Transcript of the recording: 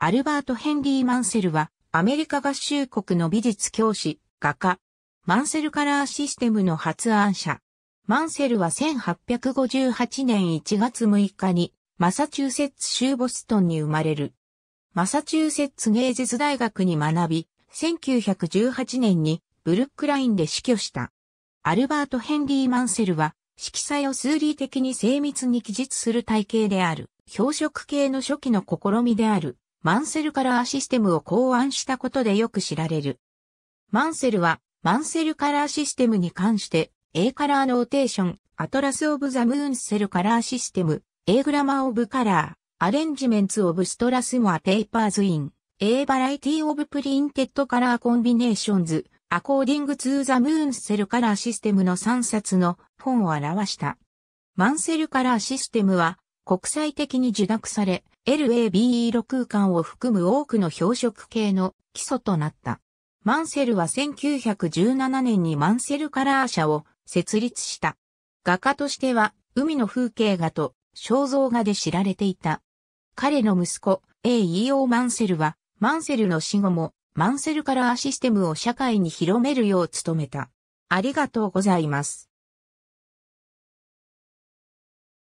アルバート・ヘンリー・マンセルは、アメリカ合衆国の美術教師、画家、マンセルカラーシステムの発案者。マンセルは1858年1月6日に、マサチューセッツ州ボストンに生まれる。マサチューセッツ芸術大学に学び、1918年にブルックラインで死去した。アルバート・ヘンリー・マンセルは、色彩を数理的に精密に記述する体系である、表色系の初期の試みである、マンセルカラーシステムを考案したことでよく知られる。マンセルは、マンセルカラーシステムに関して、A カラーノーテーション、アトラス・オブ・ザ・ムーンセルカラーシステム、A グラマー・オブ・カラー、アレンジメンツ・オブ・ストラスモア・ペーパーズ・イン、A バラエティ・オブ・プリンテッド・カラー・コンビネーションズ、アコーディング・ツー・ザ・ムーンセルカラーシステムの3冊の本を表した。マンセルカラーシステムは国際的に受諾され、LABE6 空間を含む多くの標色系の基礎となった。マンセルは1917年にマンセルカラー社を設立した。画家としては海の風景画と肖像画で知られていた。彼の息子 A.E.O. マンセルはマンセルの死後もマンセルカラーシステムを社会に広めるよう努めた。ありがとうございます。